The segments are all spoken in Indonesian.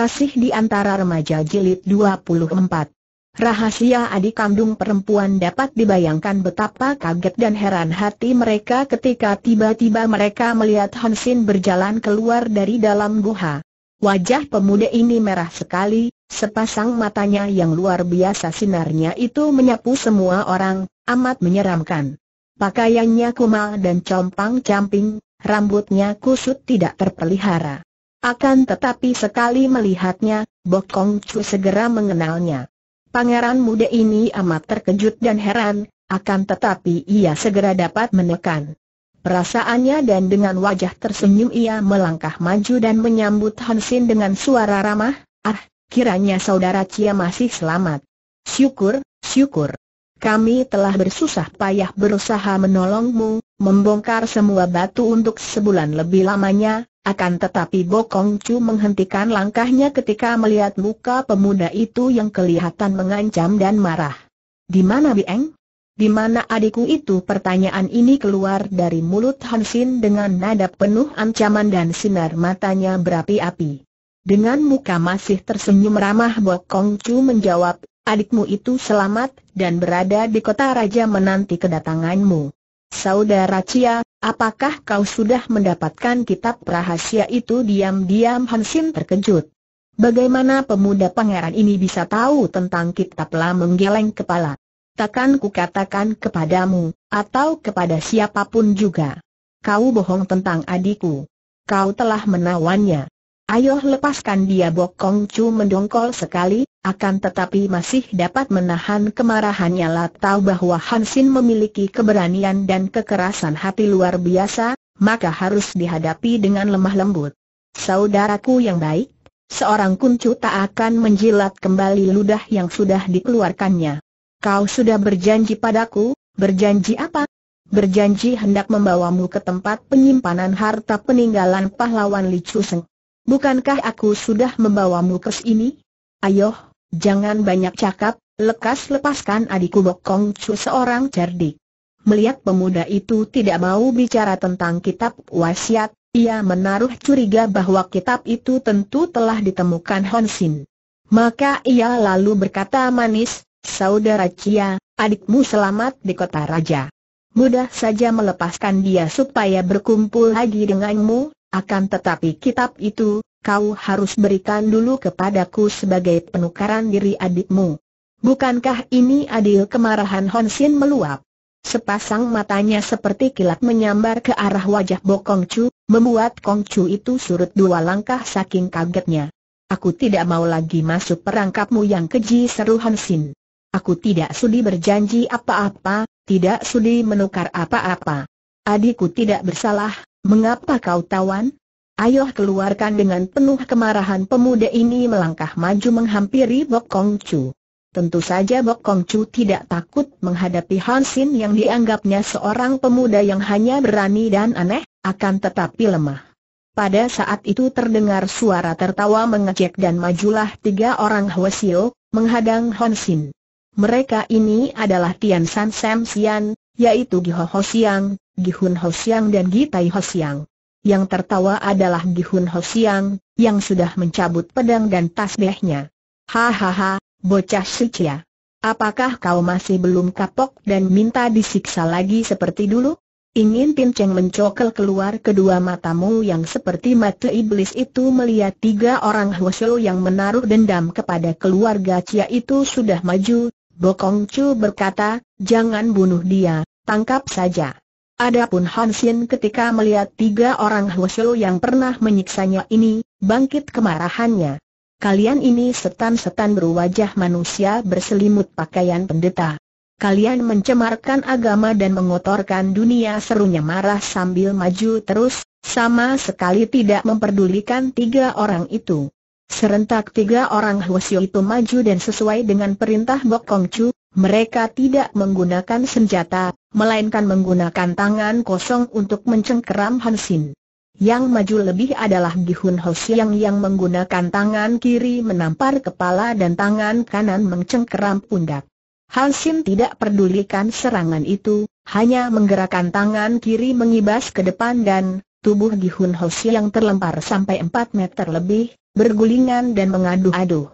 Kasih di antara remaja jilid 24. Rahasia adik kandung perempuan dapat dibayangkan betapa kaget dan heran hati mereka ketika tiba-tiba mereka melihat Hansin berjalan keluar dari dalam guha. Wajah pemuda ini merah sekali, sepasang matanya yang luar biasa sinarnya itu menyapu semua orang, amat menyeramkan. Pakaiannya kumal dan compang-camping, rambutnya kusut tidak terpelihara. Akan tetapi sekali melihatnya, Bokong Chu segera mengenalnya. Pangeran muda ini amat terkejut dan heran, akan tetapi ia segera dapat menekan. Perasaannya dan dengan wajah tersenyum ia melangkah maju dan menyambut Hansin dengan suara ramah, ah, kiranya saudara Cia masih selamat. Syukur, syukur kami telah bersusah payah berusaha menolongmu, membongkar semua batu untuk sebulan lebih lamanya, akan tetapi Bokong Chu menghentikan langkahnya ketika melihat muka pemuda itu yang kelihatan mengancam dan marah. Di mana Bieng? Di mana adikku itu? Pertanyaan ini keluar dari mulut Hansin dengan nada penuh ancaman dan sinar matanya berapi-api. Dengan muka masih tersenyum ramah Bokong Chu menjawab, Adikmu itu selamat dan berada di kota raja menanti kedatanganmu. Saudara Cia, apakah kau sudah mendapatkan kitab rahasia itu? Diam-diam Hansin terkejut. Bagaimana pemuda pangeran ini bisa tahu tentang kitab lah menggeleng kepala? Takkan kukatakan kepadamu, atau kepada siapapun juga. Kau bohong tentang adikku. Kau telah menawannya. Ayo lepaskan dia Bokong Chu mendongkol sekali, akan tetapi masih dapat menahan kemarahannya lah tahu bahwa Hansin memiliki keberanian dan kekerasan hati luar biasa, maka harus dihadapi dengan lemah lembut. Saudaraku yang baik, seorang kuncu tak akan menjilat kembali ludah yang sudah dikeluarkannya. Kau sudah berjanji padaku, berjanji apa? Berjanji hendak membawamu ke tempat penyimpanan harta peninggalan pahlawan Li Chuseng. Bukankah aku sudah membawamu ke sini? Ayoh, Jangan banyak cakap, lekas lepaskan adikku Bok Chu seorang cerdik. Melihat pemuda itu tidak mau bicara tentang kitab wasiat, ia menaruh curiga bahwa kitab itu tentu telah ditemukan Honsin. Maka ia lalu berkata manis, Saudara Cia, adikmu selamat di kota raja. Mudah saja melepaskan dia supaya berkumpul lagi denganmu, akan tetapi kitab itu, kau harus berikan dulu kepadaku sebagai penukaran diri adikmu. Bukankah ini adil kemarahan Sin meluap? Sepasang matanya seperti kilat menyambar ke arah wajah Bokong Chu, membuat Kong Chu itu surut dua langkah saking kagetnya. Aku tidak mau lagi masuk perangkapmu yang keji seru Sin. Aku tidak sudi berjanji apa-apa, tidak sudi menukar apa-apa. Adikku tidak bersalah, mengapa kau tawan? Ayoh keluarkan dengan penuh kemarahan pemuda ini melangkah maju menghampiri Bok Kong Chu. Tentu saja Bok Kong Chu tidak takut menghadapi Han Sin yang dianggapnya seorang pemuda yang hanya berani dan aneh, akan tetapi lemah. Pada saat itu terdengar suara tertawa mengejek dan majulah tiga orang Hwasil menghadang Han Sin. Mereka ini adalah Tian San Sam Sian, yaitu Gi Ho Ho Siang, Gi Hun Ho Siang dan Gi Tai Ho Siang. Yang tertawa adalah Gihun Ho yang sudah mencabut pedang dan tasbihnya. Hahaha, bocah suci ya. Apakah kau masih belum kapok dan minta disiksa lagi seperti dulu? Ingin Cheng mencokel keluar kedua matamu yang seperti mata iblis itu melihat tiga orang Hwasyo yang menaruh dendam kepada keluarga Cia itu sudah maju, Bokong Chu berkata, jangan bunuh dia, tangkap saja. Adapun Hansin ketika melihat tiga orang Huoshu yang pernah menyiksanya ini, bangkit kemarahannya. Kalian ini setan-setan berwajah manusia berselimut pakaian pendeta. Kalian mencemarkan agama dan mengotorkan dunia serunya marah sambil maju terus, sama sekali tidak memperdulikan tiga orang itu. Serentak tiga orang Huoshu itu maju dan sesuai dengan perintah Bok Chu, mereka tidak menggunakan senjata, melainkan menggunakan tangan kosong untuk mencengkeram Hansin. Yang maju lebih adalah Gihun Ho Siang yang menggunakan tangan kiri menampar kepala dan tangan kanan mencengkeram pundak. Hansin tidak pedulikan serangan itu, hanya menggerakkan tangan kiri mengibas ke depan dan tubuh Gihun Ho Siang terlempar sampai 4 meter lebih, bergulingan dan mengadu-adu.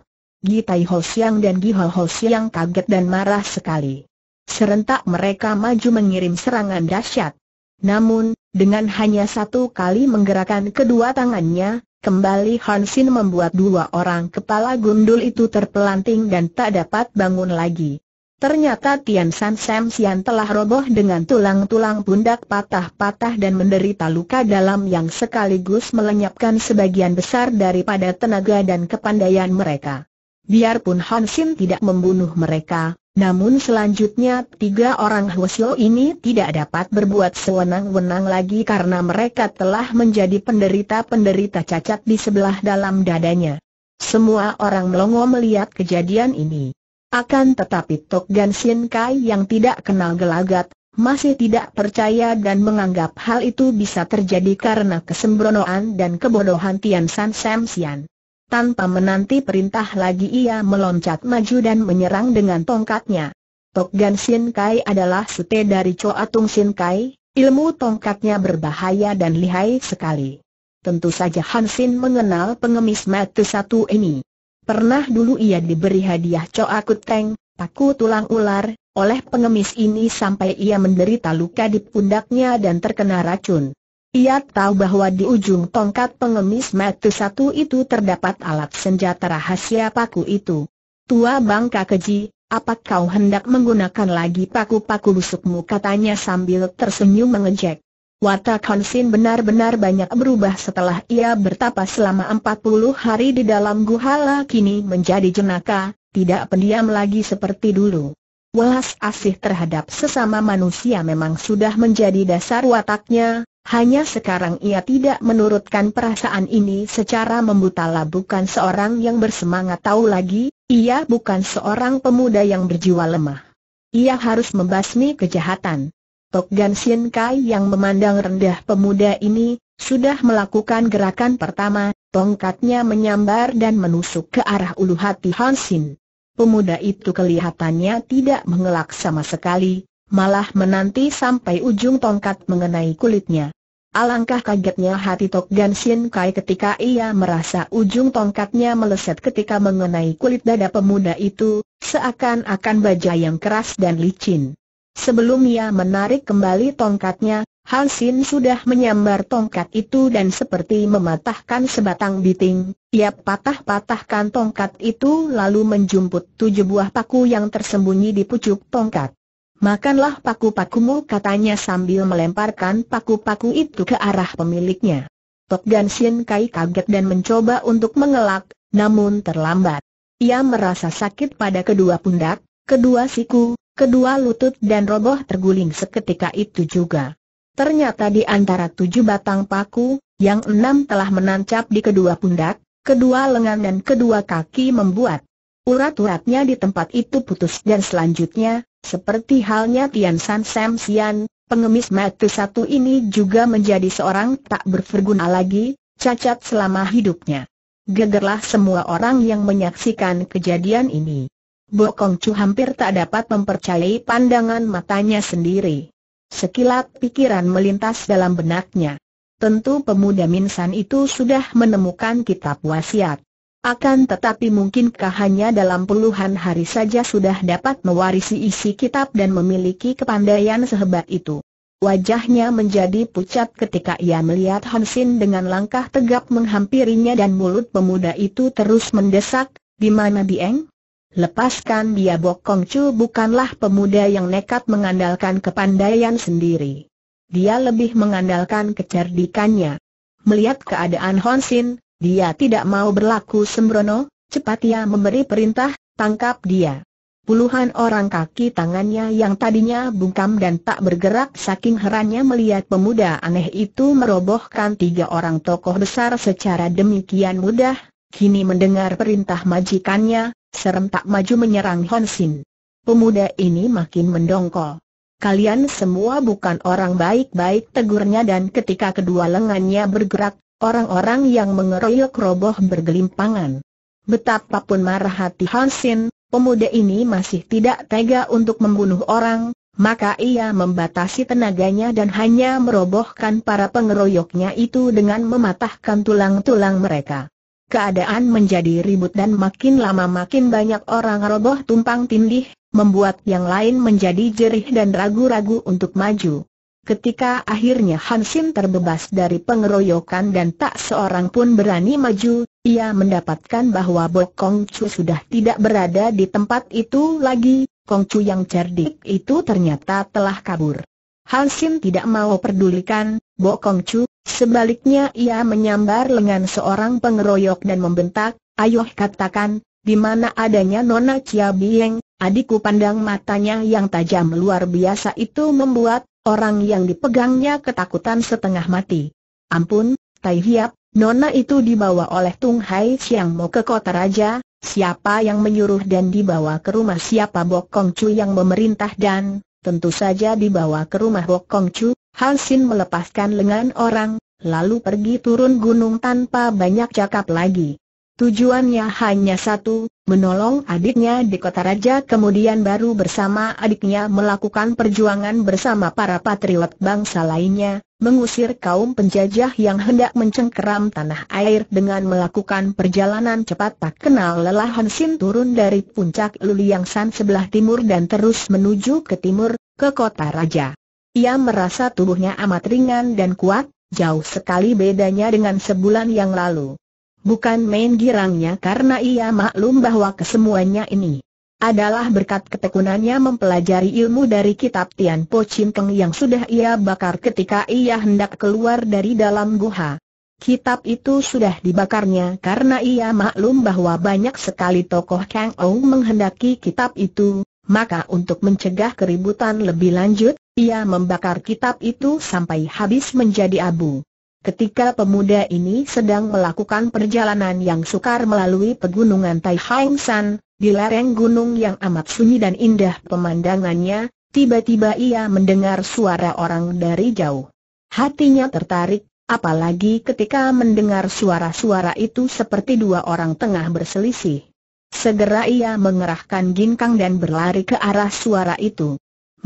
Gitai Ho Siang dan Gihal Ho Siang kaget dan marah sekali. Serentak mereka maju mengirim serangan dahsyat. Namun, dengan hanya satu kali menggerakkan kedua tangannya, kembali Hansin membuat dua orang kepala gundul itu terpelanting dan tak dapat bangun lagi. Ternyata Tian San Sam Sian telah roboh dengan tulang-tulang pundak patah-patah dan menderita luka dalam yang sekaligus melenyapkan sebagian besar daripada tenaga dan kepandaian mereka. Biarpun Han Sin tidak membunuh mereka, namun selanjutnya tiga orang Hwasyo ini tidak dapat berbuat sewenang-wenang lagi karena mereka telah menjadi penderita-penderita cacat di sebelah dalam dadanya. Semua orang melongo melihat kejadian ini. Akan tetapi Tok Gan Sin Kai yang tidak kenal gelagat, masih tidak percaya dan menganggap hal itu bisa terjadi karena kesembronoan dan kebodohan Tian San Sam Sian. Tanpa menanti perintah lagi ia meloncat maju dan menyerang dengan tongkatnya. Tok Gan Sin Kai adalah sete dari Choa Tung Sin Kai, ilmu tongkatnya berbahaya dan lihai sekali. Tentu saja Han Sin mengenal pengemis mati satu ini. Pernah dulu ia diberi hadiah Choa Kuteng, paku tulang ular, oleh pengemis ini sampai ia menderita luka di pundaknya dan terkena racun. Ia tahu bahwa di ujung tongkat pengemis metu satu itu terdapat alat senjata rahasia paku itu. Tua bangka keji, apa kau hendak menggunakan lagi paku-paku busukmu katanya sambil tersenyum mengejek. Watak Hansin benar-benar banyak berubah setelah ia bertapa selama empat puluh hari di dalam guhala kini menjadi jenaka, tidak pendiam lagi seperti dulu. Welas asih terhadap sesama manusia memang sudah menjadi dasar wataknya, hanya sekarang ia tidak menurutkan perasaan ini secara membutalah bukan seorang yang bersemangat tahu lagi, ia bukan seorang pemuda yang berjiwa lemah. Ia harus membasmi kejahatan. Tok Gan Sien Kai yang memandang rendah pemuda ini, sudah melakukan gerakan pertama, tongkatnya menyambar dan menusuk ke arah ulu hati Hansin. Pemuda itu kelihatannya tidak mengelak sama sekali, malah menanti sampai ujung tongkat mengenai kulitnya. Alangkah kagetnya hati Tok Gan Sien Kai ketika ia merasa ujung tongkatnya meleset ketika mengenai kulit dada pemuda itu, seakan-akan baja yang keras dan licin. Sebelum ia menarik kembali tongkatnya, Han Sin sudah menyambar tongkat itu dan seperti mematahkan sebatang biting, ia patah-patahkan tongkat itu lalu menjumput tujuh buah paku yang tersembunyi di pucuk tongkat. Makanlah paku-pakumu katanya sambil melemparkan paku-paku itu ke arah pemiliknya. Tok Gan Sien Kai kaget dan mencoba untuk mengelak, namun terlambat. Ia merasa sakit pada kedua pundak, kedua siku, kedua lutut dan roboh terguling seketika itu juga. Ternyata di antara tujuh batang paku, yang enam telah menancap di kedua pundak, kedua lengan dan kedua kaki membuat Urat-uratnya di tempat itu putus dan selanjutnya, seperti halnya Tian San Sam Sian, pengemis mati satu ini juga menjadi seorang tak berverguna lagi, cacat selama hidupnya. Gegerlah semua orang yang menyaksikan kejadian ini. Bokong Chu hampir tak dapat mempercayai pandangan matanya sendiri. Sekilat pikiran melintas dalam benaknya. Tentu pemuda Minsan itu sudah menemukan kitab wasiat. Akan tetapi mungkinkah hanya dalam puluhan hari saja sudah dapat mewarisi isi kitab dan memiliki kepandaian sehebat itu? Wajahnya menjadi pucat ketika ia melihat Hansin dengan langkah tegap menghampirinya dan mulut pemuda itu terus mendesak, di mana Bieng? Lepaskan dia Bokong Chu bukanlah pemuda yang nekat mengandalkan kepandaian sendiri. Dia lebih mengandalkan kecerdikannya. Melihat keadaan Hansin. Dia tidak mau berlaku sembrono, cepat ia memberi perintah, tangkap dia. Puluhan orang kaki tangannya yang tadinya bungkam dan tak bergerak saking herannya melihat pemuda aneh itu merobohkan tiga orang tokoh besar secara demikian mudah, kini mendengar perintah majikannya, serentak maju menyerang Honsin. Pemuda ini makin mendongkol. Kalian semua bukan orang baik-baik tegurnya dan ketika kedua lengannya bergerak, Orang-orang yang mengeroyok roboh bergelimpangan. Betapapun marah hati Hansin, pemuda ini masih tidak tega untuk membunuh orang, maka ia membatasi tenaganya dan hanya merobohkan para pengeroyoknya itu dengan mematahkan tulang-tulang mereka. Keadaan menjadi ribut dan makin lama makin banyak orang roboh tumpang tindih, membuat yang lain menjadi jerih dan ragu-ragu untuk maju. Ketika akhirnya Hansin terbebas dari pengeroyokan dan tak seorang pun berani maju, ia mendapatkan bahwa Bok Kong Chu sudah tidak berada di tempat itu lagi, Kong Chu yang cerdik itu ternyata telah kabur. Hansin tidak mau pedulikan, Bok Kong Chu, sebaliknya ia menyambar lengan seorang pengeroyok dan membentak, ayo katakan, di mana adanya Nona Chia Bieng, adikku pandang matanya yang tajam luar biasa itu membuat Orang yang dipegangnya ketakutan setengah mati. Ampun, Tai Hiap, nona itu dibawa oleh Tung Hai Siang mau ke kota raja, siapa yang menyuruh dan dibawa ke rumah siapa Bok Kong Chu yang memerintah dan, tentu saja dibawa ke rumah Bok Kong Chu, Han Sin melepaskan lengan orang, lalu pergi turun gunung tanpa banyak cakap lagi. Tujuannya hanya satu, menolong adiknya di kota raja kemudian baru bersama adiknya melakukan perjuangan bersama para patriot bangsa lainnya, mengusir kaum penjajah yang hendak mencengkeram tanah air dengan melakukan perjalanan cepat tak kenal lelah Hansin turun dari puncak Luliang San sebelah timur dan terus menuju ke timur, ke kota raja. Ia merasa tubuhnya amat ringan dan kuat, jauh sekali bedanya dengan sebulan yang lalu. Bukan main girangnya karena ia maklum bahwa kesemuanya ini adalah berkat ketekunannya mempelajari ilmu dari kitab Tian Po Chin yang sudah ia bakar ketika ia hendak keluar dari dalam guha. Kitab itu sudah dibakarnya karena ia maklum bahwa banyak sekali tokoh Kang Ou menghendaki kitab itu, maka untuk mencegah keributan lebih lanjut, ia membakar kitab itu sampai habis menjadi abu. Ketika pemuda ini sedang melakukan perjalanan yang sukar melalui pegunungan Tai Hang San, di lereng gunung yang amat sunyi dan indah pemandangannya, tiba-tiba ia mendengar suara orang dari jauh. Hatinya tertarik, apalagi ketika mendengar suara-suara itu seperti dua orang tengah berselisih. Segera ia mengerahkan ginkang dan berlari ke arah suara itu.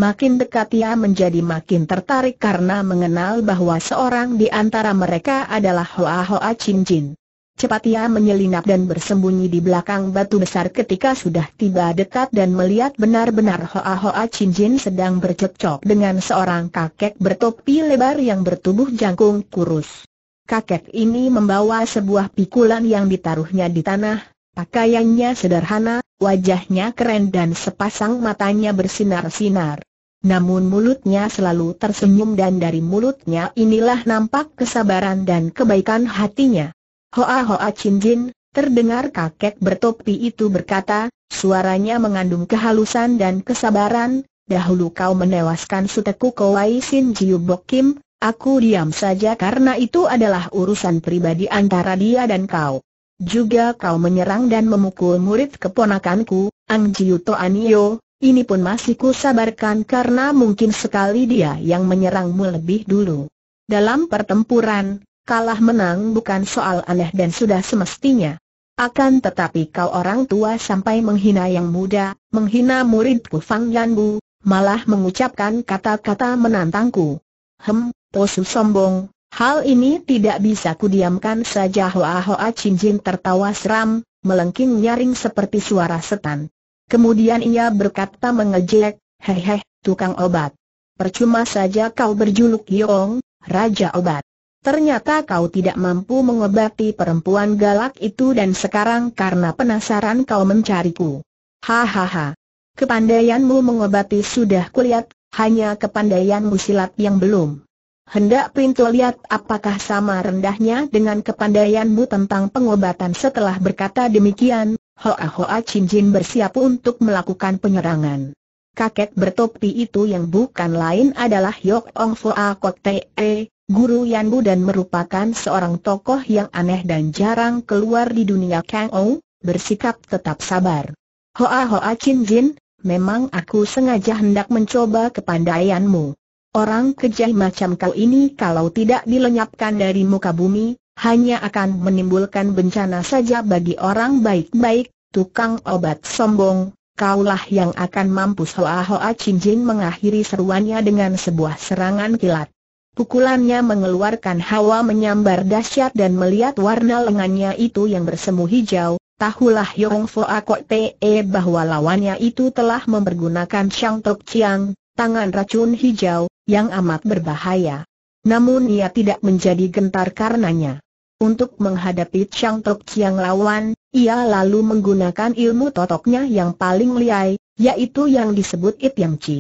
Makin dekat ia menjadi makin tertarik karena mengenal bahwa seorang di antara mereka adalah Hoa Hoa Chin Jin. Cepat ia menyelinap dan bersembunyi di belakang batu besar ketika sudah tiba dekat dan melihat benar-benar Hoa Hoa Chin Jin sedang bercocok dengan seorang kakek bertopi lebar yang bertubuh jangkung kurus. Kakek ini membawa sebuah pikulan yang ditaruhnya di tanah, pakaiannya sederhana, wajahnya keren dan sepasang matanya bersinar-sinar. Namun mulutnya selalu tersenyum dan dari mulutnya inilah nampak kesabaran dan kebaikan hatinya. Hoa Hoa Chin Jin, terdengar kakek bertopi itu berkata, suaranya mengandung kehalusan dan kesabaran, dahulu kau menewaskan suteku Kowai Sin Jiu Bok Kim, aku diam saja karena itu adalah urusan pribadi antara dia dan kau. Juga kau menyerang dan memukul murid keponakanku, Ang Jiu Anio, ini pun masih ku sabarkan karena mungkin sekali dia yang menyerangmu lebih dulu. Dalam pertempuran, kalah menang bukan soal aneh dan sudah semestinya. Akan tetapi kau orang tua sampai menghina yang muda, menghina muridku Fang Yanbu, malah mengucapkan kata-kata menantangku. Hem, posu sombong, hal ini tidak bisa kudiamkan saja Hoa Hoa Chin Jin tertawa seram, melengking nyaring seperti suara setan. Kemudian ia berkata mengejek, hehe, tukang obat. Percuma saja kau berjuluk Yong, Raja Obat. Ternyata kau tidak mampu mengobati perempuan galak itu dan sekarang karena penasaran kau mencariku. Hahaha. Kepandaianmu mengobati sudah kulihat, hanya kepandaianmu silat yang belum. Hendak pintu lihat apakah sama rendahnya dengan kepandaianmu tentang pengobatan setelah berkata demikian, Hoa Hoa Cincin bersiap untuk melakukan penyerangan. Kakek bertopi itu yang bukan lain adalah Yok Ong Foa Kote, e, guru Yan Bu dan merupakan seorang tokoh yang aneh dan jarang keluar di dunia Kang Ou, bersikap tetap sabar. Hoa Hoa Cincin, memang aku sengaja hendak mencoba kepandaianmu. Orang kejam macam kau ini kalau tidak dilenyapkan dari muka bumi, hanya akan menimbulkan bencana saja bagi orang baik-baik, tukang obat sombong, kaulah yang akan mampu. Hoa Hoa Chin Jin mengakhiri seruannya dengan sebuah serangan kilat. Pukulannya mengeluarkan hawa menyambar dahsyat dan melihat warna lengannya itu yang bersemu hijau, tahulah Yong Foa Kok Te e bahwa lawannya itu telah mempergunakan Shang Tok Chiang, tangan racun hijau, yang amat berbahaya. Namun ia tidak menjadi gentar karenanya. Untuk menghadapi Chang Tok Chiang lawan, ia lalu menggunakan ilmu totoknya yang paling liai, yaitu yang disebut It Yang Chi.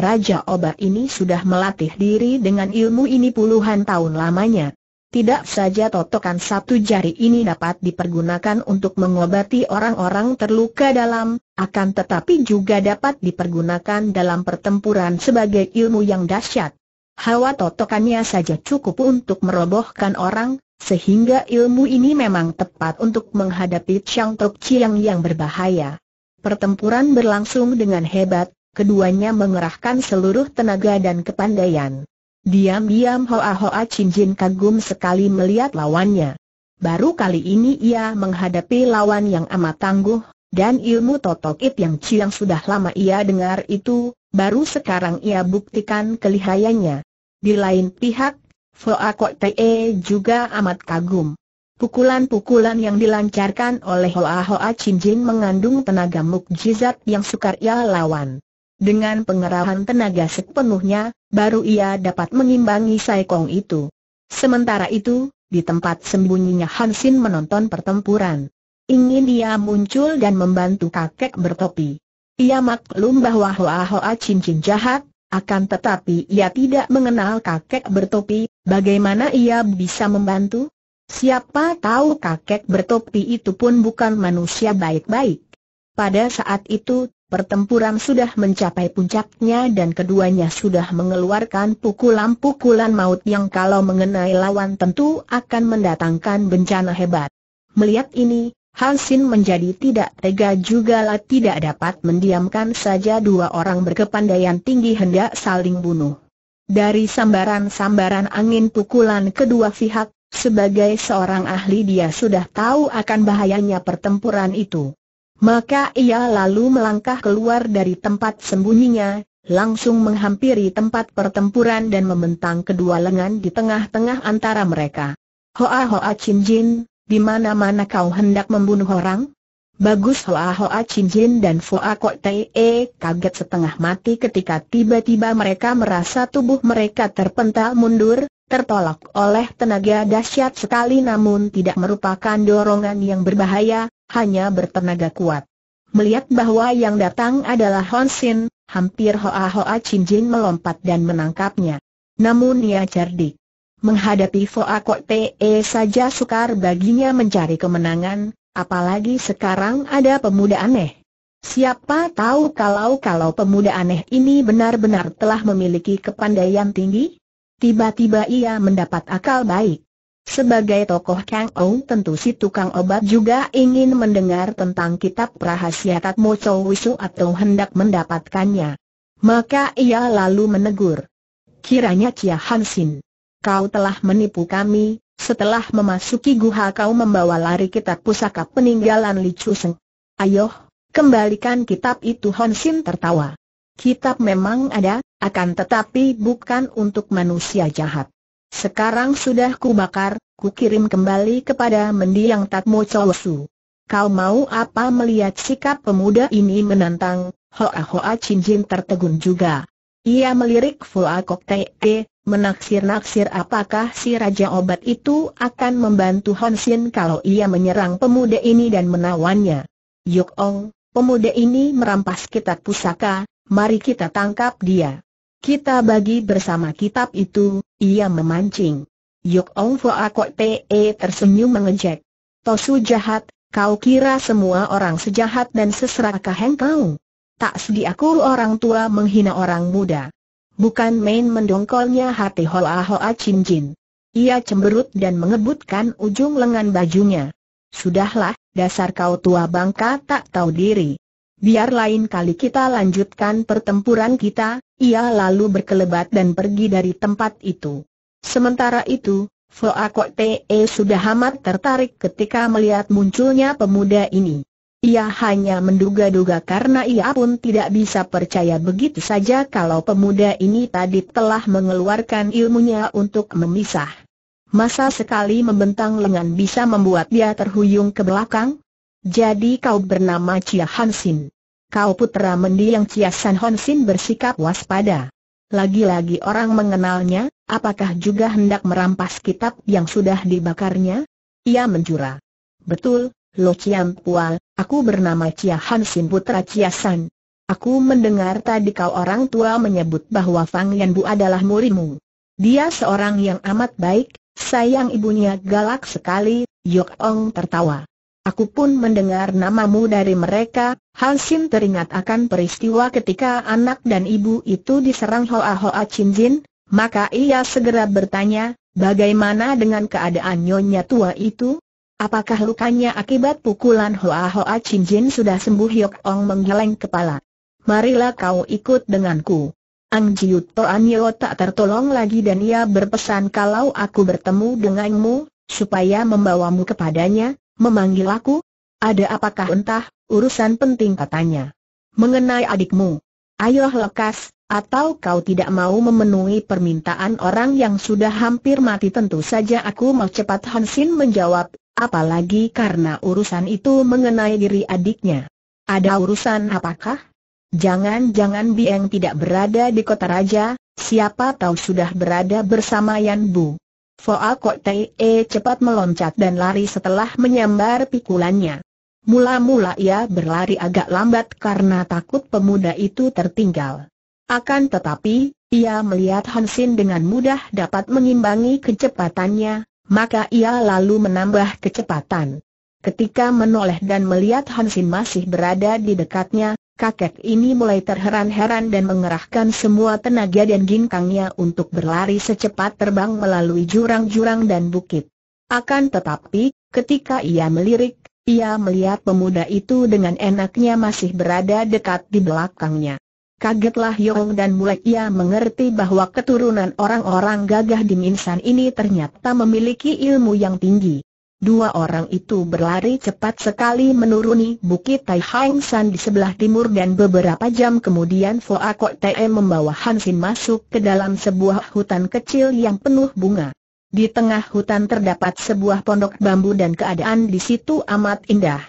Raja obat ini sudah melatih diri dengan ilmu ini puluhan tahun lamanya. Tidak saja totokan satu jari ini dapat dipergunakan untuk mengobati orang-orang terluka dalam, akan tetapi juga dapat dipergunakan dalam pertempuran sebagai ilmu yang dahsyat hawa totokannya saja cukup untuk merobohkan orang, sehingga ilmu ini memang tepat untuk menghadapi Chang Tok Chiang yang berbahaya. Pertempuran berlangsung dengan hebat, keduanya mengerahkan seluruh tenaga dan kepandaian. Diam-diam Hoa Hoa Chin Jin kagum sekali melihat lawannya. Baru kali ini ia menghadapi lawan yang amat tangguh, dan ilmu totok it yang ciang sudah lama ia dengar itu, baru sekarang ia buktikan kelihayannya. Di lain pihak, Foa Kok Te juga amat kagum. Pukulan-pukulan yang dilancarkan oleh Hoa Hoa Chin Jin mengandung tenaga mukjizat yang sukar ia lawan. Dengan pengerahan tenaga sepenuhnya, baru ia dapat mengimbangi Kong itu. Sementara itu, di tempat sembunyinya Hansin menonton pertempuran. Ingin dia muncul dan membantu kakek bertopi. Ia maklum bahwa Hoa Hoa cincin jahat, akan tetapi ia tidak mengenal kakek bertopi, bagaimana ia bisa membantu? Siapa tahu kakek bertopi itu pun bukan manusia baik-baik. Pada saat itu, pertempuran sudah mencapai puncaknya dan keduanya sudah mengeluarkan pukulan-pukulan maut yang kalau mengenai lawan tentu akan mendatangkan bencana hebat. Melihat ini, Hansin menjadi tidak tega juga lah tidak dapat mendiamkan saja dua orang berkepandaian tinggi hendak saling bunuh. Dari sambaran-sambaran angin pukulan kedua pihak, sebagai seorang ahli dia sudah tahu akan bahayanya pertempuran itu. Maka ia lalu melangkah keluar dari tempat sembunyinya, langsung menghampiri tempat pertempuran dan membentang kedua lengan di tengah-tengah antara mereka. Hoa Hoa Chin Jin, di mana-mana kau hendak membunuh orang? Bagus Hoa Hoa Chin Jin dan Foa Kok Tee. e, kaget setengah mati ketika tiba-tiba mereka merasa tubuh mereka terpental mundur, tertolak oleh tenaga dahsyat sekali namun tidak merupakan dorongan yang berbahaya, hanya bertenaga kuat. Melihat bahwa yang datang adalah Hon Sin, hampir Hoa Hoa Chin Jin melompat dan menangkapnya. Namun ia cerdik. Menghadapi Foakot PE saja sukar baginya mencari kemenangan, apalagi sekarang ada pemuda aneh. Siapa tahu kalau-kalau pemuda aneh ini benar-benar telah memiliki kepandaian tinggi? Tiba-tiba ia mendapat akal baik. Sebagai tokoh Kang Ou tentu si tukang obat juga ingin mendengar tentang kitab rahasia Tatmo Chow Wisu atau hendak mendapatkannya. Maka ia lalu menegur. Kiranya Chia Hansin kau telah menipu kami, setelah memasuki guha kau membawa lari kitab pusaka peninggalan Li Chuseng. Ayo, kembalikan kitab itu Hon Sin tertawa. Kitab memang ada, akan tetapi bukan untuk manusia jahat. Sekarang sudah kubakar, kukirim kembali kepada mendiang Tatmo Chosu. Kau mau apa melihat sikap pemuda ini menantang, Hoa Hoa Chin Jin tertegun juga. Ia melirik Fuakok Kok Menaksir-naksir apakah si Raja Obat itu akan membantu Hon kalau ia menyerang pemuda ini dan menawannya. Yuk Ong, pemuda ini merampas kitab pusaka, mari kita tangkap dia. Kita bagi bersama kitab itu, ia memancing. Yuk Ong Fua Kok Te e tersenyum mengejek. Tosu jahat, kau kira semua orang sejahat dan seserakah engkau? Tak sedih aku orang tua menghina orang muda. Bukan main mendongkolnya hati Hoa Hoa Chin Jin. Ia cemberut dan mengebutkan ujung lengan bajunya. Sudahlah, dasar kau tua bangka tak tahu diri. Biar lain kali kita lanjutkan pertempuran kita, ia lalu berkelebat dan pergi dari tempat itu. Sementara itu, Foa Kok Te sudah amat tertarik ketika melihat munculnya pemuda ini. Ia hanya menduga-duga karena ia pun tidak bisa percaya begitu saja kalau pemuda ini tadi telah mengeluarkan ilmunya untuk memisah. Masa sekali membentang lengan bisa membuat dia terhuyung ke belakang? Jadi kau bernama Chia Hansin. Kau putra mendiang Chia San Hansin bersikap waspada. Lagi-lagi orang mengenalnya, apakah juga hendak merampas kitab yang sudah dibakarnya? Ia menjura. Betul, Lo Chiang Pua, Aku bernama Chia Han Sin Putra Chia San. Aku mendengar tadi kau orang tua menyebut bahwa Fang Yanbu adalah murimu. Dia seorang yang amat baik, sayang ibunya galak sekali, Yok Ong tertawa. Aku pun mendengar namamu dari mereka, Hansin teringat akan peristiwa ketika anak dan ibu itu diserang Hoa Hoa Cinjin, maka ia segera bertanya, bagaimana dengan keadaan nyonya tua itu? Apakah lukanya akibat pukulan Hoa Hoa Chin Jin sudah sembuh Yok Ong menggeleng kepala. Marilah kau ikut denganku. Ang Jiut An Yeo tak tertolong lagi dan ia berpesan kalau aku bertemu denganmu, supaya membawamu kepadanya, memanggil aku? Ada apakah entah, urusan penting katanya. Mengenai adikmu. Ayo lekas, atau kau tidak mau memenuhi permintaan orang yang sudah hampir mati tentu saja aku mau cepat Hansin menjawab Apalagi karena urusan itu mengenai diri adiknya. Ada urusan apakah? Jangan-jangan Bieng tidak berada di kota raja, siapa tahu sudah berada bersama Yan Bu. Foa Kok Te e cepat meloncat dan lari setelah menyambar pikulannya. Mula-mula ia berlari agak lambat karena takut pemuda itu tertinggal. Akan tetapi, ia melihat Hansin dengan mudah dapat mengimbangi kecepatannya, maka ia lalu menambah kecepatan. Ketika menoleh dan melihat Hansin masih berada di dekatnya, kakek ini mulai terheran-heran dan mengerahkan semua tenaga dan ginkangnya untuk berlari secepat terbang melalui jurang-jurang dan bukit. Akan tetapi, ketika ia melirik, ia melihat pemuda itu dengan enaknya masih berada dekat di belakangnya. Kagetlah Yong dan mulai ia mengerti bahwa keturunan orang-orang gagah di Minsan ini ternyata memiliki ilmu yang tinggi. Dua orang itu berlari cepat sekali menuruni Bukit Tai Hang San di sebelah timur dan beberapa jam kemudian Fo Kok Te membawa Hansin masuk ke dalam sebuah hutan kecil yang penuh bunga. Di tengah hutan terdapat sebuah pondok bambu dan keadaan di situ amat indah.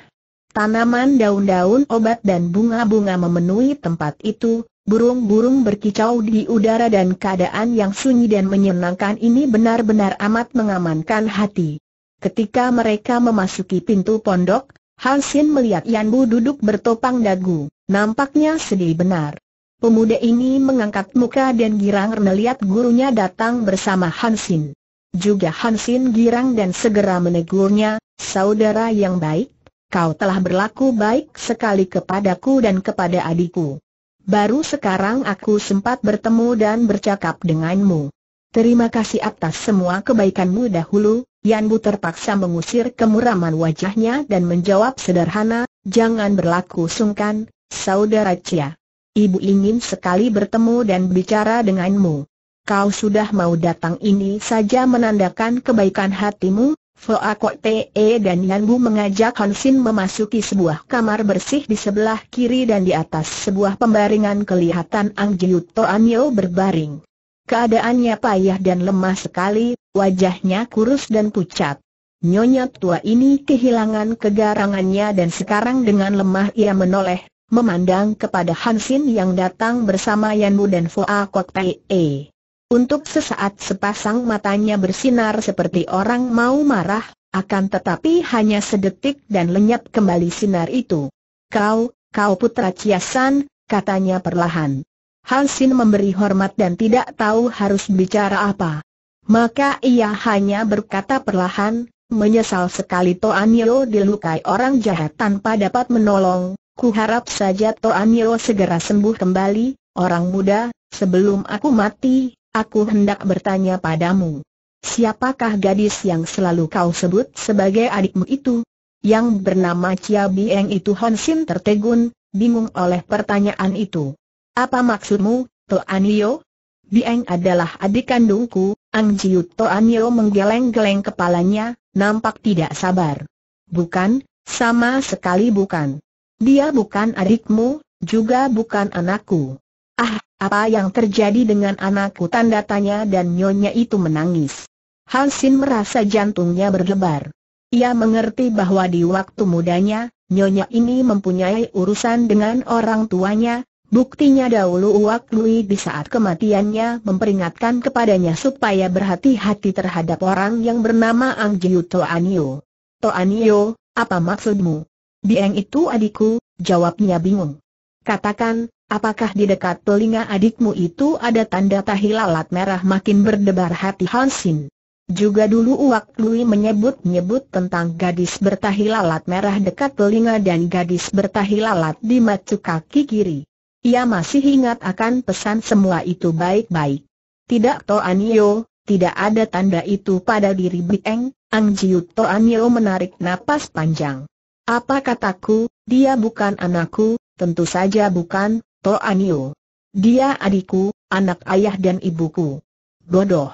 Tanaman daun-daun obat dan bunga-bunga memenuhi tempat itu, burung-burung berkicau di udara dan keadaan yang sunyi dan menyenangkan ini benar-benar amat mengamankan hati. Ketika mereka memasuki pintu pondok, Hansin melihat Yanbu duduk bertopang dagu, nampaknya sedih benar. Pemuda ini mengangkat muka dan girang melihat gurunya datang bersama Hansin. Juga Hansin girang dan segera menegurnya, saudara yang baik, kau telah berlaku baik sekali kepadaku dan kepada adikku. Baru sekarang aku sempat bertemu dan bercakap denganmu. Terima kasih atas semua kebaikanmu dahulu, Yan Bu terpaksa mengusir kemuraman wajahnya dan menjawab sederhana, jangan berlaku sungkan, saudara Cia. Ibu ingin sekali bertemu dan bicara denganmu. Kau sudah mau datang ini saja menandakan kebaikan hatimu, Foa Kok Te dan Yanbu mengajak Hansin memasuki sebuah kamar bersih di sebelah kiri dan di atas sebuah pembaringan kelihatan Ang Jiut Toanyo berbaring. Keadaannya payah dan lemah sekali, wajahnya kurus dan pucat. Nyonya tua ini kehilangan kegarangannya dan sekarang dengan lemah ia menoleh, memandang kepada Hansin yang datang bersama Yanbu dan Foa Kok Te. Untuk sesaat sepasang matanya bersinar seperti orang mau marah, akan tetapi hanya sedetik dan lenyap kembali sinar itu. Kau, kau putra Ciasan, katanya perlahan. Hansin memberi hormat dan tidak tahu harus bicara apa. Maka ia hanya berkata perlahan, menyesal sekali Toanio dilukai orang jahat tanpa dapat menolong, ku harap saja Toanio segera sembuh kembali, orang muda, sebelum aku mati, Aku hendak bertanya padamu. Siapakah gadis yang selalu kau sebut sebagai adikmu itu? Yang bernama Chia Bieng itu Honsin tertegun, bingung oleh pertanyaan itu. Apa maksudmu, Toanio? Bieng adalah adik kandungku, Ang Jiut Toanio menggeleng-geleng kepalanya, nampak tidak sabar. Bukan, sama sekali bukan. Dia bukan adikmu, juga bukan anakku. Ah, apa yang terjadi dengan anakku tanda tanya dan nyonya itu menangis. Hansin merasa jantungnya berdebar. Ia mengerti bahwa di waktu mudanya, nyonya ini mempunyai urusan dengan orang tuanya, Buktinya dahulu Wak Lui di saat kematiannya memperingatkan kepadanya supaya berhati-hati terhadap orang yang bernama Ang Jiu Toanio. Toanio, apa maksudmu? Dieng itu adikku, jawabnya bingung. Katakan, Apakah di dekat telinga adikmu itu ada tanda tahi lalat merah makin berdebar hati Hansin? Juga dulu waktu Lui menyebut-nyebut tentang gadis bertahilalat merah dekat telinga dan gadis bertahilalat di macu kaki kiri. Ia masih ingat akan pesan semua itu baik-baik. Tidak Toanio, tidak ada tanda itu pada diri Bieng, Ang Jiu Toanio menarik napas panjang. Apa kataku, dia bukan anakku, tentu saja bukan, Anio. Dia adikku, anak ayah dan ibuku. Bodoh.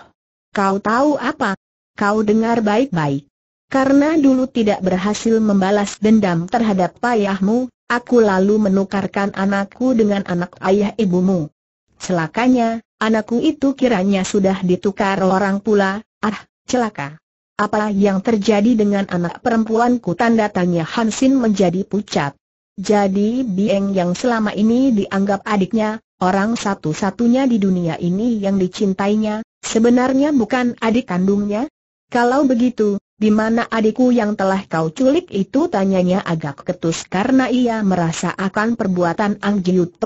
Kau tahu apa? Kau dengar baik-baik. Karena dulu tidak berhasil membalas dendam terhadap payahmu, aku lalu menukarkan anakku dengan anak ayah ibumu. Celakanya, anakku itu kiranya sudah ditukar orang pula, ah, celaka. Apa yang terjadi dengan anak perempuanku tanda tanya Hansin menjadi pucat. Jadi Bieng yang selama ini dianggap adiknya, orang satu-satunya di dunia ini yang dicintainya, sebenarnya bukan adik kandungnya? Kalau begitu, di mana adikku yang telah kau culik itu tanyanya agak ketus karena ia merasa akan perbuatan Ang Jiut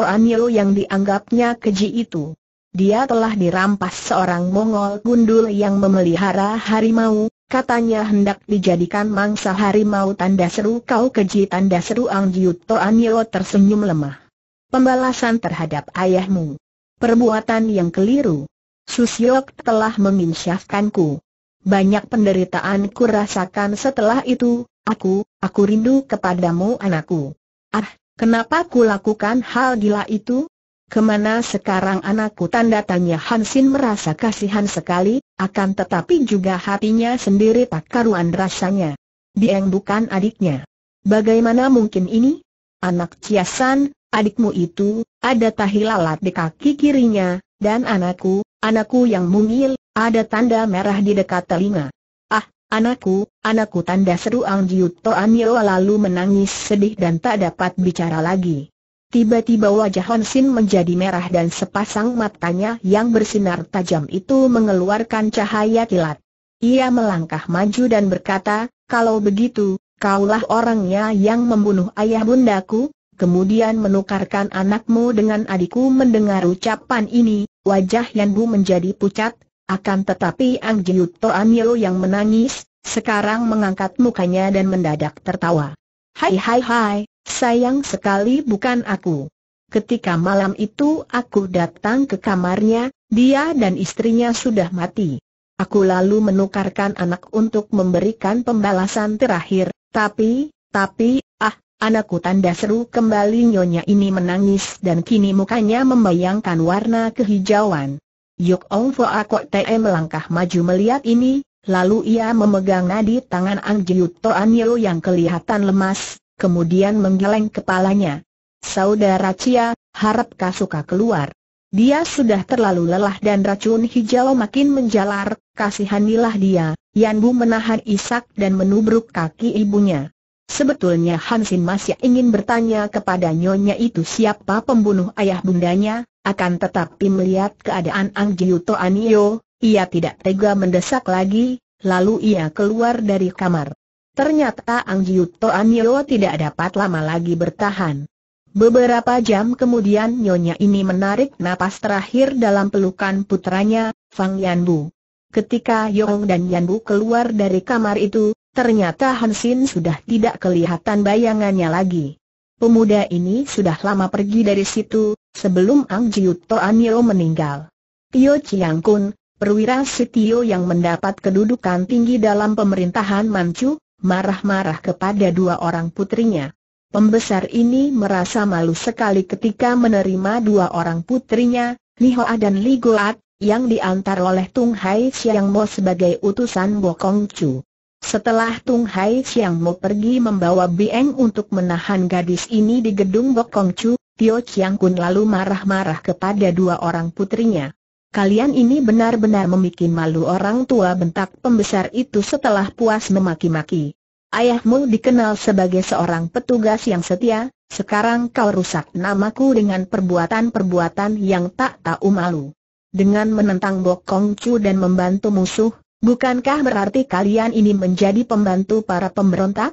yang dianggapnya keji itu. Dia telah dirampas seorang Mongol gundul yang memelihara harimau, Katanya hendak dijadikan mangsa harimau tanda seru kau keji tanda seru Ang Jiuto Anio tersenyum lemah. Pembalasan terhadap ayahmu. Perbuatan yang keliru. Susiok telah meminsyafkanku Banyak penderitaan ku rasakan setelah itu, aku, aku rindu kepadamu anakku. Ah, kenapa ku lakukan hal gila itu? Kemana sekarang anakku? Tanda tanya Hansin merasa kasihan sekali, akan tetapi juga hatinya sendiri tak karuan rasanya. Dieng bukan adiknya. Bagaimana mungkin ini? Anak Ciasan, adikmu itu, ada tahi lalat di kaki kirinya, dan anakku, anakku yang mungil, ada tanda merah di dekat telinga. Ah, anakku, anakku tanda seru Ang Jiu Toan lalu menangis sedih dan tak dapat bicara lagi. Tiba-tiba wajah Hon menjadi merah dan sepasang matanya yang bersinar tajam itu mengeluarkan cahaya kilat. Ia melangkah maju dan berkata, kalau begitu, kaulah orangnya yang membunuh ayah bundaku, kemudian menukarkan anakmu dengan adikku mendengar ucapan ini, wajah Yan menjadi pucat, akan tetapi Ang Jiut Toan yang menangis, sekarang mengangkat mukanya dan mendadak tertawa. Hai hai hai, Sayang sekali bukan aku. Ketika malam itu aku datang ke kamarnya, dia dan istrinya sudah mati. Aku lalu menukarkan anak untuk memberikan pembalasan terakhir, tapi, tapi, ah, anakku tanda seru kembali nyonya ini menangis dan kini mukanya membayangkan warna kehijauan. Yuk, Ong Foa Kok Te melangkah maju melihat ini, lalu ia memegang nadi tangan Ang Jiu Toan Yeo yang kelihatan lemas, kemudian menggeleng kepalanya. Saudara Cia, harap Kasuka keluar. Dia sudah terlalu lelah dan racun hijau makin menjalar, kasihanilah dia, Yanbu menahan isak dan menubruk kaki ibunya. Sebetulnya Hansin masih ingin bertanya kepada nyonya itu siapa pembunuh ayah bundanya, akan tetapi melihat keadaan Ang Jiuto Anio, ia tidak tega mendesak lagi, lalu ia keluar dari kamar. Ternyata Ang Yuto Anio tidak dapat lama lagi bertahan. Beberapa jam kemudian nyonya ini menarik napas terakhir dalam pelukan putranya, Fang Yanbu. Ketika Yong dan Yanbu keluar dari kamar itu, ternyata Hansin sudah tidak kelihatan bayangannya lagi. Pemuda ini sudah lama pergi dari situ, sebelum Ang Jiuto Anio meninggal. Tio Chiang Kun, perwira Sitio yang mendapat kedudukan tinggi dalam pemerintahan Manchu, marah-marah kepada dua orang putrinya. Pembesar ini merasa malu sekali ketika menerima dua orang putrinya, Nihoa dan Li Goat, yang diantar oleh Tung Hai Siang Mo sebagai utusan Bokong Chu. Setelah Tung Hai Siang Mo pergi membawa Bieng untuk menahan gadis ini di gedung Bokong Chu, Tio Chiang Kun lalu marah-marah kepada dua orang putrinya. Kalian ini benar-benar membuat malu orang tua bentak pembesar itu setelah puas memaki-maki. Ayahmu dikenal sebagai seorang petugas yang setia, sekarang kau rusak namaku dengan perbuatan-perbuatan yang tak tahu malu. Dengan menentang Bokong Chu dan membantu musuh, bukankah berarti kalian ini menjadi pembantu para pemberontak?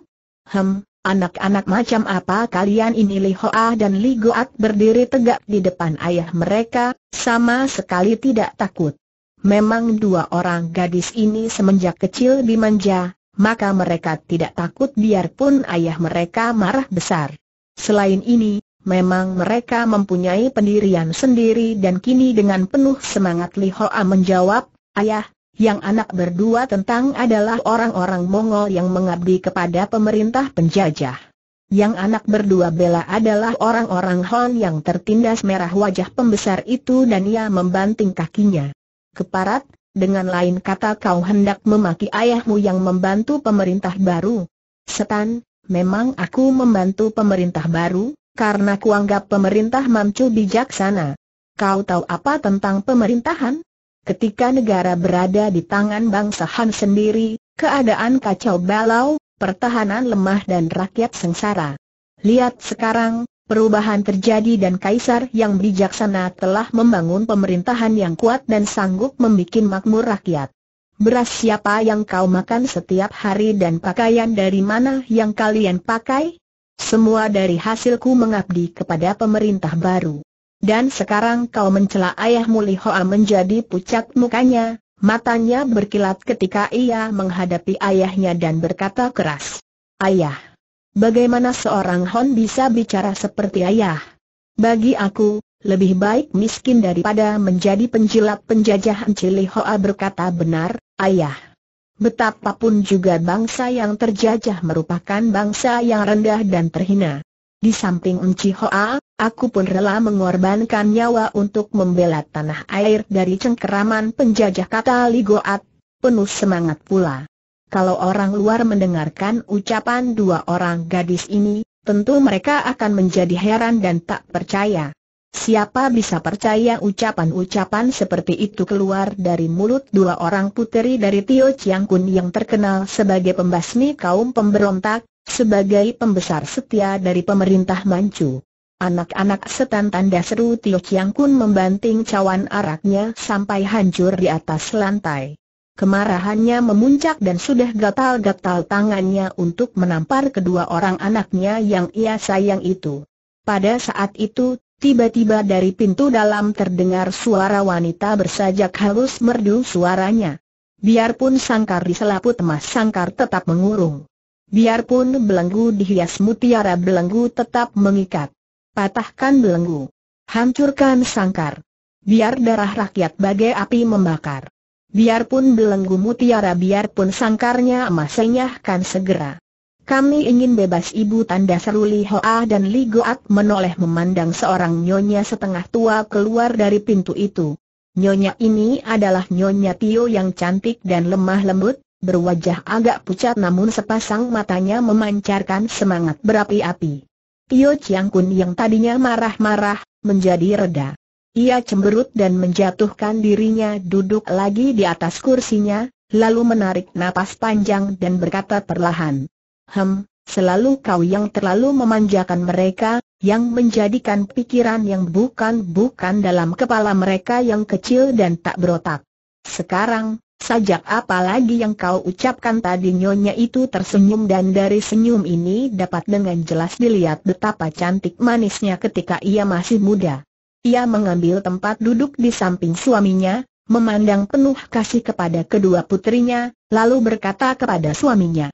Hem, Anak-anak macam apa kalian ini Li Hoa dan Li Goat berdiri tegak di depan ayah mereka, sama sekali tidak takut. Memang dua orang gadis ini semenjak kecil dimanja, maka mereka tidak takut biarpun ayah mereka marah besar. Selain ini, Memang mereka mempunyai pendirian sendiri dan kini dengan penuh semangat Li Hoa menjawab, Ayah, yang anak berdua tentang adalah orang-orang Mongol yang mengabdi kepada pemerintah penjajah. Yang anak berdua bela adalah orang-orang Hon yang tertindas merah wajah pembesar itu dan ia membanting kakinya. Keparat, dengan lain kata kau hendak memaki ayahmu yang membantu pemerintah baru. Setan, memang aku membantu pemerintah baru, karena kuanggap pemerintah mamcu bijaksana. Kau tahu apa tentang pemerintahan? Ketika negara berada di tangan bangsa Han sendiri, keadaan kacau balau, pertahanan lemah dan rakyat sengsara. Lihat sekarang, perubahan terjadi dan kaisar yang bijaksana telah membangun pemerintahan yang kuat dan sanggup membuat makmur rakyat. Beras siapa yang kau makan setiap hari dan pakaian dari mana yang kalian pakai? Semua dari hasilku mengabdi kepada pemerintah baru. Dan sekarang kau mencela ayahmu Li Hoa menjadi pucat mukanya, matanya berkilat ketika ia menghadapi ayahnya dan berkata keras. Ayah, bagaimana seorang Hon bisa bicara seperti ayah? Bagi aku, lebih baik miskin daripada menjadi penjilat penjajah Cili Hoa berkata benar, ayah. Betapapun juga bangsa yang terjajah merupakan bangsa yang rendah dan terhina. Di samping Enci Hoa, Aku pun rela mengorbankan nyawa untuk membela tanah air dari cengkeraman penjajah kata Ligoat, penuh semangat pula. Kalau orang luar mendengarkan ucapan dua orang gadis ini, tentu mereka akan menjadi heran dan tak percaya. Siapa bisa percaya ucapan-ucapan seperti itu keluar dari mulut dua orang puteri dari Tio Chiang Kun yang terkenal sebagai pembasmi kaum pemberontak, sebagai pembesar setia dari pemerintah Manchu. Anak-anak setan tanda seru Tio Chiang Kun membanting cawan araknya sampai hancur di atas lantai. Kemarahannya memuncak dan sudah gatal-gatal tangannya untuk menampar kedua orang anaknya yang ia sayang itu. Pada saat itu, tiba-tiba dari pintu dalam terdengar suara wanita bersajak halus merdu suaranya. Biarpun sangkar diselaput emas sangkar tetap mengurung. Biarpun belenggu dihias mutiara belenggu tetap mengikat patahkan belenggu, hancurkan sangkar. Biar darah rakyat bagai api membakar. Biarpun belenggu mutiara biarpun sangkarnya emas senyahkan segera. Kami ingin bebas ibu tanda seru Li Hoa dan Li Goat menoleh memandang seorang nyonya setengah tua keluar dari pintu itu. Nyonya ini adalah nyonya Tio yang cantik dan lemah lembut, berwajah agak pucat namun sepasang matanya memancarkan semangat berapi-api. Tio Chiang Kun yang tadinya marah-marah, menjadi reda. Ia cemberut dan menjatuhkan dirinya duduk lagi di atas kursinya, lalu menarik napas panjang dan berkata perlahan. Hem, selalu kau yang terlalu memanjakan mereka, yang menjadikan pikiran yang bukan-bukan dalam kepala mereka yang kecil dan tak berotak. Sekarang, Sajak apalagi yang kau ucapkan tadi nyonya itu tersenyum dan dari senyum ini dapat dengan jelas dilihat betapa cantik manisnya ketika ia masih muda. Ia mengambil tempat duduk di samping suaminya, memandang penuh kasih kepada kedua putrinya, lalu berkata kepada suaminya,